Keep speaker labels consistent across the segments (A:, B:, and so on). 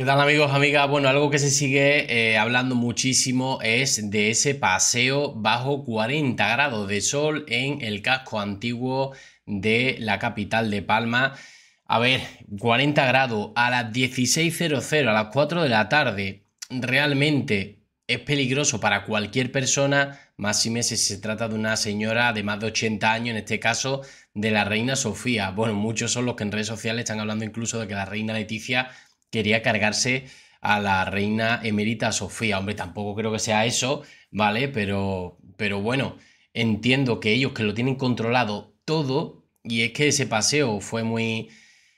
A: ¿Qué tal amigos, amigas? Bueno, algo que se sigue eh, hablando muchísimo es de ese paseo bajo 40 grados de sol en el casco antiguo de la capital de Palma. A ver, 40 grados a las 16.00, a las 4 de la tarde, realmente es peligroso para cualquier persona, más si se trata de una señora de más de 80 años, en este caso de la reina Sofía. Bueno, muchos son los que en redes sociales están hablando incluso de que la reina Leticia quería cargarse a la reina emérita Sofía. Hombre, tampoco creo que sea eso, ¿vale? Pero, pero bueno, entiendo que ellos que lo tienen controlado todo, y es que ese paseo fue muy,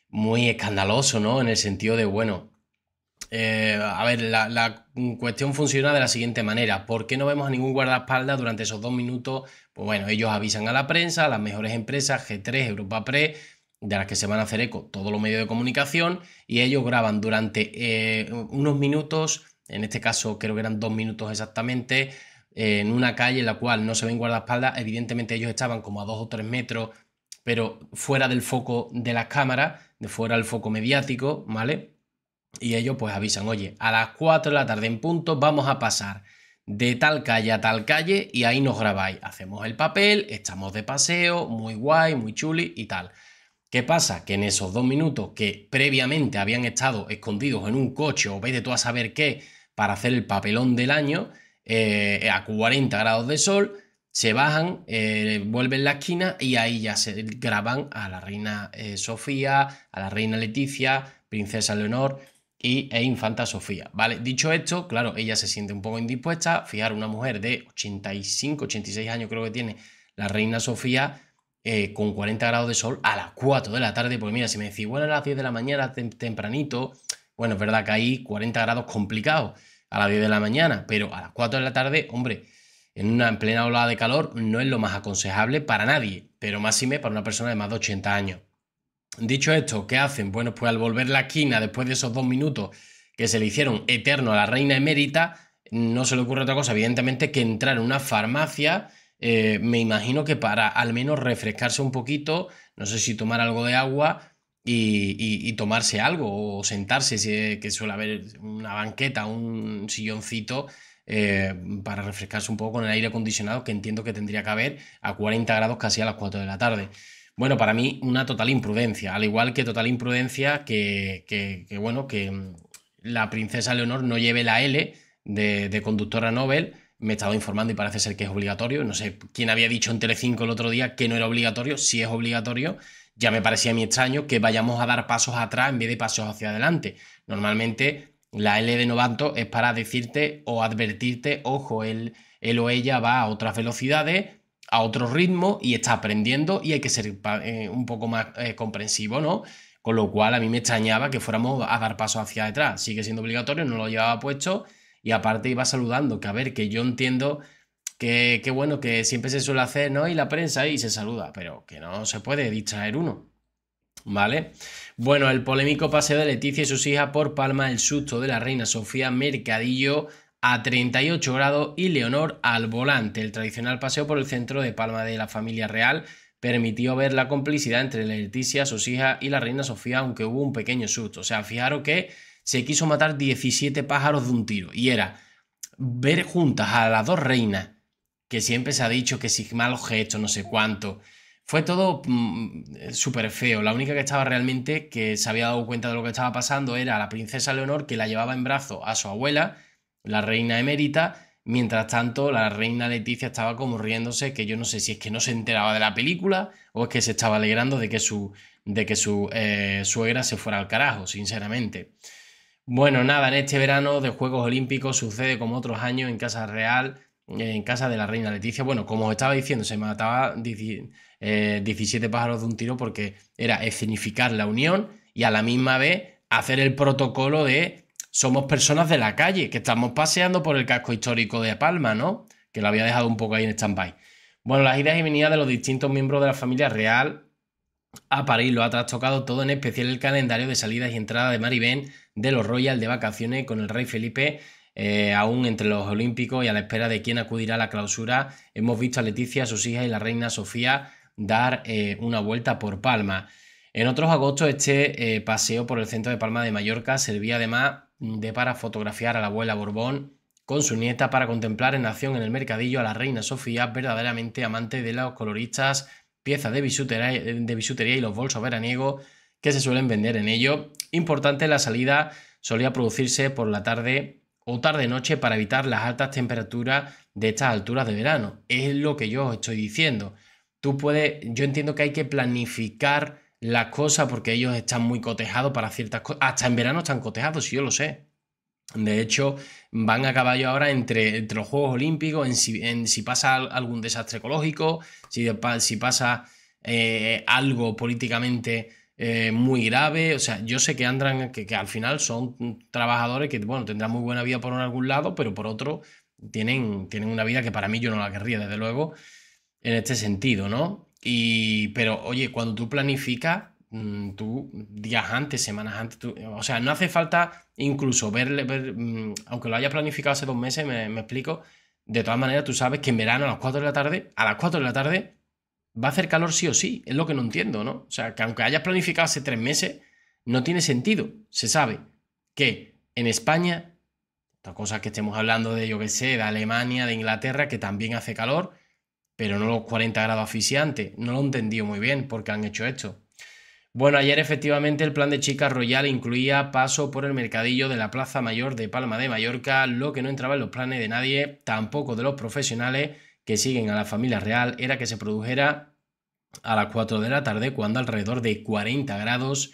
A: muy escandaloso, ¿no? En el sentido de, bueno, eh, a ver, la, cuestión funciona de la siguiente manera. ¿Por qué no vemos a ningún guardaespaldas durante esos dos minutos? Pues bueno, ellos avisan a la prensa, a las mejores empresas, G3, Europa Pre de las que se van a hacer eco todos los medios de comunicación y ellos graban durante eh, unos minutos, en este caso creo que eran dos minutos exactamente, eh, en una calle en la cual no se ven guardaespaldas, evidentemente ellos estaban como a dos o tres metros, pero fuera del foco de las cámaras, de fuera del foco mediático, ¿vale? Y ellos pues avisan, oye, a las 4 de la tarde en punto vamos a pasar de tal calle a tal calle y ahí nos grabáis, hacemos el papel, estamos de paseo, muy guay, muy chuli y tal. ¿Qué pasa? Que en esos dos minutos que previamente habían estado escondidos en un coche o de tú a saber qué para hacer el papelón del año, eh, a 40 grados de sol, se bajan, eh, vuelven la esquina y ahí ya se graban a la reina eh, Sofía, a la reina Leticia, princesa Leonor y, e infanta Sofía. ¿vale? Dicho esto, claro, ella se siente un poco indispuesta. Fijar una mujer de 85, 86 años creo que tiene la reina Sofía eh, con 40 grados de sol a las 4 de la tarde. Pues mira, si me decís, bueno, a las 10 de la mañana tempranito, bueno, es verdad que hay 40 grados complicados a las 10 de la mañana, pero a las 4 de la tarde, hombre, en una plena ola de calor no es lo más aconsejable para nadie, pero máxime para una persona de más de 80 años. Dicho esto, ¿qué hacen? Bueno, pues al volver la esquina después de esos dos minutos que se le hicieron eterno a la reina emérita, no se le ocurre otra cosa, evidentemente, que entrar en una farmacia eh, me imagino que para al menos refrescarse un poquito, no sé si tomar algo de agua y, tomarse algo o sentarse, que suele haber una banqueta, un silloncito. Eh, para refrescarse un poco con el aire acondicionado que entiendo que tendría que haber a 40 grados casi a las 4 de la tarde. Bueno, para mí una total imprudencia, al igual que total imprudencia que, bueno, que mm, la princesa Leonor no lleve la L de, de conductora Nobel me he estado informando y parece ser que es obligatorio. No sé quién había dicho en Telecinco el otro día que no era obligatorio. Si es obligatorio, ya me parecía a mí extraño que vayamos a dar pasos atrás en vez de pasos hacia adelante. Normalmente la L de Novanto es para decirte o advertirte, ojo, él, o ella va a otras velocidades, a otro ritmo y está aprendiendo y hay que ser eh, un poco más eh, comprensivo, ¿no? Con lo cual a mí me extrañaba que fuéramos a dar pasos hacia atrás. Sigue siendo obligatorio, no lo llevaba puesto y aparte iba saludando, que a ver, que yo entiendo que, que, bueno, que siempre se suele hacer, ¿no? Y la prensa y se saluda, pero que no se puede distraer uno. ¿Vale? Bueno, el polémico paseo de Leticia y sus hijas por Palma, el susto de la reina Sofía Mercadillo a 38 grados y Leonor al volante. El tradicional paseo por el centro de Palma de la familia real permitió ver la complicidad entre Leticia, sus hijas y la reina Sofía, aunque hubo un pequeño susto. O sea, fijaros que se quiso matar 17 pájaros de un tiro, y era ver juntas a las dos reinas, que siempre se ha dicho que si malos gestos, no sé cuánto. Fue todo mm, mm, súper feo. La única que estaba realmente que se había dado cuenta de lo que estaba pasando era la princesa Leonor, que la llevaba en brazos a su abuela, la reina emérita. Mientras tanto, la reina Leticia estaba como riéndose, que yo no sé si es que no se enteraba de la película o es que se estaba alegrando de que su, de que su eh, suegra se fuera al carajo, sinceramente. Bueno, nada, en este verano de Juegos Olímpicos sucede como otros años en Casa Real, en casa de la reina Leticia. Bueno, como os estaba diciendo, se mataba 17 eh, pájaros de un tiro porque era escenificar la unión y a la misma vez hacer el protocolo de somos personas de la calle, que estamos paseando por el casco histórico de Palma, ¿no? Que lo había dejado un poco ahí en stand-by. Bueno, las ideas y venidas de los distintos miembros de la familia real a París lo ha trastocado todo, en especial el calendario de salidas y entradas de Maribén de los Royal de vacaciones con el rey Felipe. Eh, aún entre los olímpicos y a la espera de quién acudirá a la clausura, hemos visto a Leticia, sus hijas y la reina Sofía dar eh, una vuelta por Palma. En otros agostos, este eh, paseo por el centro de Palma de Mallorca servía además de para fotografiar a la abuela Borbón con su nieta para contemplar en acción en el mercadillo a la reina Sofía, verdaderamente amante de los coloristas piezas de bisutería, de bisutería y los bolsos veraniegos que se suelen vender en ello. Importante, la salida solía producirse por la tarde o tarde-noche para evitar las altas temperaturas de estas alturas de verano. Es lo que yo os estoy diciendo. Tú puedes, yo entiendo que hay que planificar las cosas porque ellos están muy cotejados para ciertas cosas. Hasta en verano están cotejados, si yo lo sé. De hecho, van a caballo ahora entre, los Juegos Olímpicos, en si, pasa algún desastre ecológico, si, pasa eh, algo políticamente eh, muy grave. O sea, yo sé que que, al final son trabajadores que, bueno, tendrán muy buena vida por algún lado, pero por otro tienen, tienen una vida que para mí yo no la querría, desde luego, en este sentido, ¿no? pero oye, cuando tú planificas Mm, tú días antes, semanas antes, o sea, no hace falta incluso verle, ver, mm, aunque lo hayas planificado hace dos meses, me, explico, de todas maneras tú sabes que en verano a las 4 de la tarde, a las 4 de la tarde va a hacer calor sí o sí, es lo que no entiendo, ¿no? O sea, que aunque hayas planificado hace tres meses, no tiene sentido, se sabe que en España, las cosas que estemos hablando de, yo que sé, de Alemania, de Inglaterra, que también hace calor, pero no los 40 grados asfixiantes. No lo he entendido muy bien porque han hecho esto. Bueno, ayer efectivamente el plan de Chica Royal incluía paso por el mercadillo de la Plaza Mayor de Palma de Mallorca, lo que no entraba en los planes de nadie, tampoco de los profesionales que siguen a la familia real, era que se produjera a las 4 de la tarde, cuando alrededor de 40 grados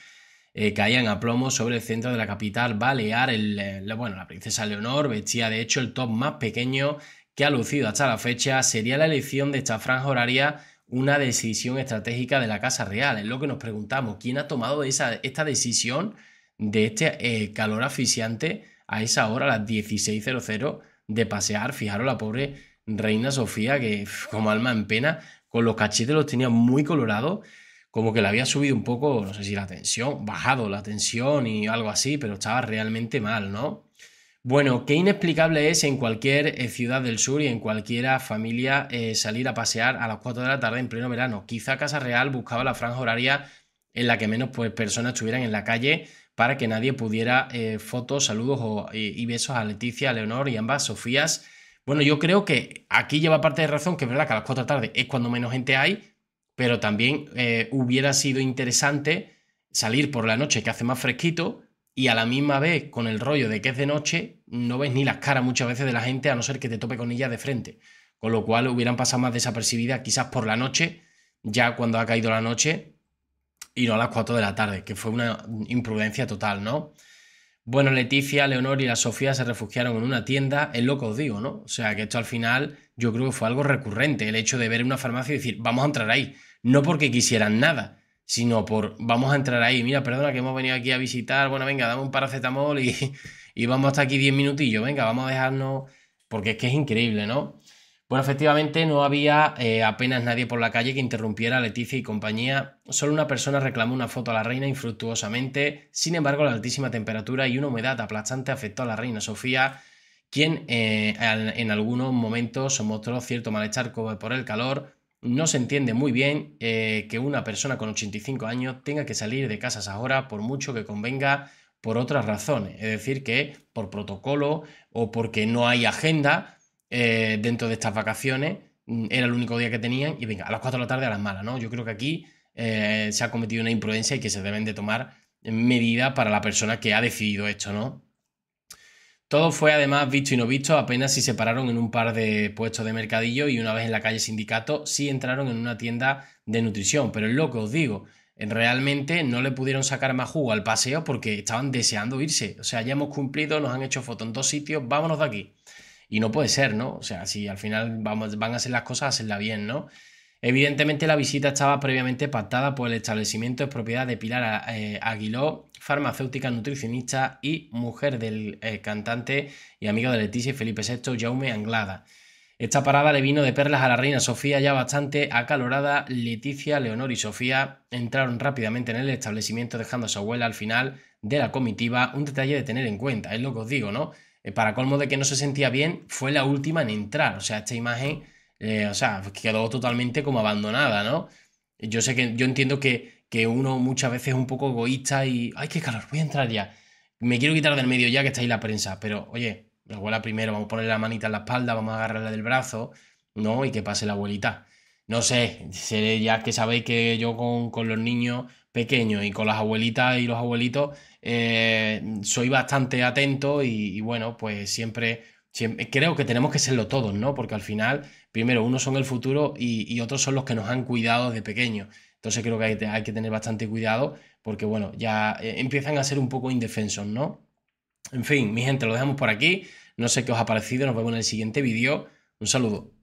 A: eh, caían a plomo sobre el centro de la capital balear. El, eh, bueno, la princesa Leonor vestía de hecho el top más pequeño que ha lucido hasta la fecha. Sería la elección de esta franja horaria una decisión estratégica de la Casa Real. Es lo que nos preguntamos, ¿quién ha tomado esa, esta decisión de este eh, calor asfixiante a esa hora, a las 16.00, de pasear? Fijaros la pobre reina Sofía, que como alma en pena, con los cachetes los tenía muy colorados, como que le había subido un poco, no sé si la tensión, bajado la tensión y algo así, pero estaba realmente mal, ¿no? Bueno, qué inexplicable es en cualquier eh, ciudad del sur y en cualquiera familia eh, salir a pasear a las 4 de la tarde en pleno verano. Quizá Casa Real buscaba la franja horaria en la que menos pues, personas estuvieran en la calle para que nadie pudiera eh, fotos, saludos y, besos a Leticia, Leonor y ambas Sofías. Bueno, yo creo que aquí lleva parte de razón, que es verdad que a las 4 de la tarde es cuando menos gente hay, pero también hubiera sido interesante salir por la noche que hace más fresquito y a la misma vez con el rollo de que es de noche, no ves ni las caras muchas veces de la gente a no ser que te tope con ella de frente. Con lo cual hubieran pasado más desapercibidas quizás por la noche, ya cuando ha caído la noche y no a las 4 de la tarde, que fue una imprudencia total, ¿no? Bueno, Leticia, Leonor y la Sofía se refugiaron en una tienda, es lo que os digo, ¿no? O sea, que esto al final yo creo que fue algo recurrente, el hecho de ver una farmacia y decir, vamos a entrar ahí, no porque quisieran nada, sino por vamos a entrar ahí, mira, perdona que hemos venido aquí a visitar, bueno, venga, dame un paracetamol y, y vamos hasta aquí 10 minutillos, venga, vamos a dejarnos, porque es que es increíble, ¿no? Bueno, efectivamente no había eh, apenas nadie por la calle que interrumpiera a Leticia y compañía. Solo una persona reclamó una foto a la reina infructuosamente. Sin embargo, la altísima temperatura y una humedad aplastante afectó a la reina Sofía, quien eh, en algunos momentos mostró cierto malestar por el calor, no se entiende muy bien eh, que una persona con 85 años tenga que salir de casas ahora por mucho que convenga por otras razones, es decir, que por protocolo o porque no hay agenda eh, dentro de estas vacaciones, mm, era el único día que tenían y venga, a las 4 de la tarde a las malas, ¿no? Yo creo que aquí eh, se ha cometido una imprudencia y que se deben de tomar medidas para la persona que ha decidido esto, ¿no? Todo fue además visto y no visto, apenas si se pararon en un par de puestos de mercadillo y una vez en la calle Sindicato sí entraron en una tienda de nutrición. Pero es lo que os digo, realmente no le pudieron sacar más jugo al paseo porque estaban deseando irse. O sea, ya hemos cumplido, nos han hecho foto en dos sitios, vámonos de aquí. Y no puede ser, ¿no? O sea, si al final vamos, van a hacer las cosas, hacerla bien, ¿no? Evidentemente la visita estaba previamente pactada por el establecimiento, de propiedad de Pilar eh, Aguiló farmacéutica, nutricionista y mujer del eh, cantante y amigo de Leticia y Felipe VI, Jaume Anglada. Esta parada le vino de perlas a la reina Sofía, ya bastante acalorada. Leticia, Leonor y Sofía entraron rápidamente en el establecimiento, dejando a su abuela al final de la comitiva. Un detalle de tener en cuenta, es lo que os digo, ¿no? Eh, para colmo de que no se sentía bien, fue la última en entrar. O sea, esta imagen, eh, o sea, quedó totalmente como abandonada, ¿no? Yo sé que, yo entiendo que que uno muchas veces es un poco egoísta y, ay, qué calor, voy a entrar ya. Me quiero quitar del medio ya que está ahí la prensa, pero oye, la abuela primero, vamos a poner la manita en la espalda, vamos a agarrarla del brazo, ¿no? Y que pase la abuelita. No sé, ya que sabéis que yo con, los niños pequeños y con las abuelitas y los abuelitos eh, soy bastante atento y, bueno, pues siempre, creo que tenemos que serlo todos, ¿no? Porque al final, primero, unos son el futuro y, otros son los que nos han cuidado de pequeños. Entonces creo que hay, que tener bastante cuidado porque, bueno, ya eh, empiezan a ser un poco indefensos, ¿no? En fin, mi gente, lo dejamos por aquí. No sé qué os ha parecido. Nos vemos en el siguiente vídeo. Un saludo.